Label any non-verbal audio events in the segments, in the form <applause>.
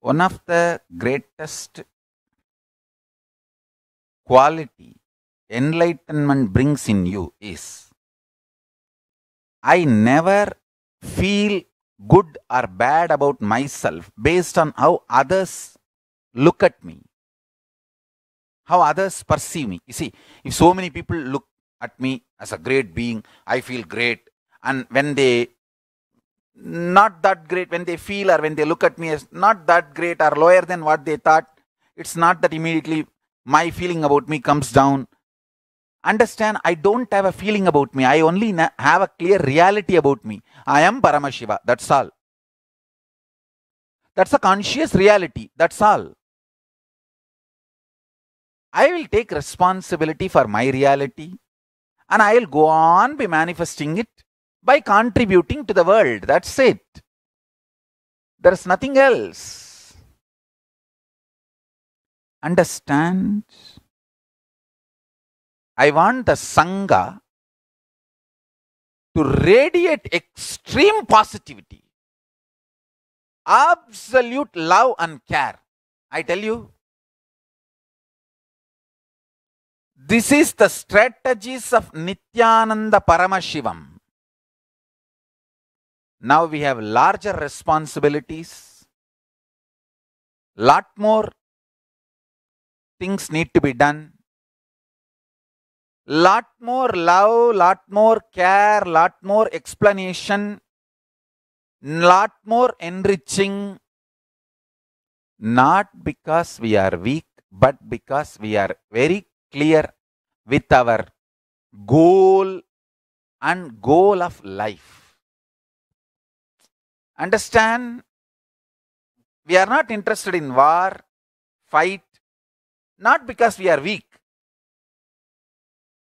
one of the greatest quality enlightenment brings in you is I never feel good or bad about myself based on how others look at me, how others perceive me. You see, if so many people look at me as a great being, I feel great, and when they not that great when they feel or when they look at me as not that great or lower than what they thought. It's not that immediately my feeling about me comes down. Understand, I don't have a feeling about me. I only have a clear reality about me. I am Paramashiva. That's all. That's a conscious reality. That's all. I will take responsibility for my reality and I will go on be manifesting it by contributing to the world. That's it. There is nothing else. Understand? I want the Sangha to radiate extreme positivity, absolute love and care. I tell you, this is the strategies of Nityananda Paramashivam. Now we have larger responsibilities, lot more things need to be done, lot more love, lot more care, lot more explanation, lot more enriching, not because we are weak, but because we are very clear with our goal and goal of life. Understand, we are not interested in war, fight, not because we are weak,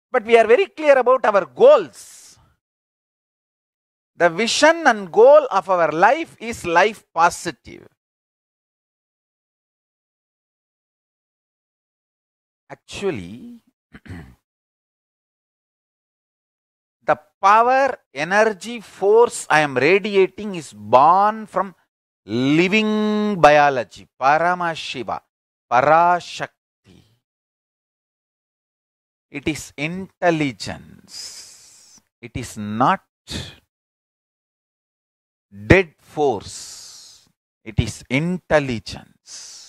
but we are very clear about our goals. The vision and goal of our life is life positive. Actually, <clears throat> power, energy, force I am radiating is born from living biology, Paramashiva, Parashakti. It is intelligence. It is not dead force. It is intelligence.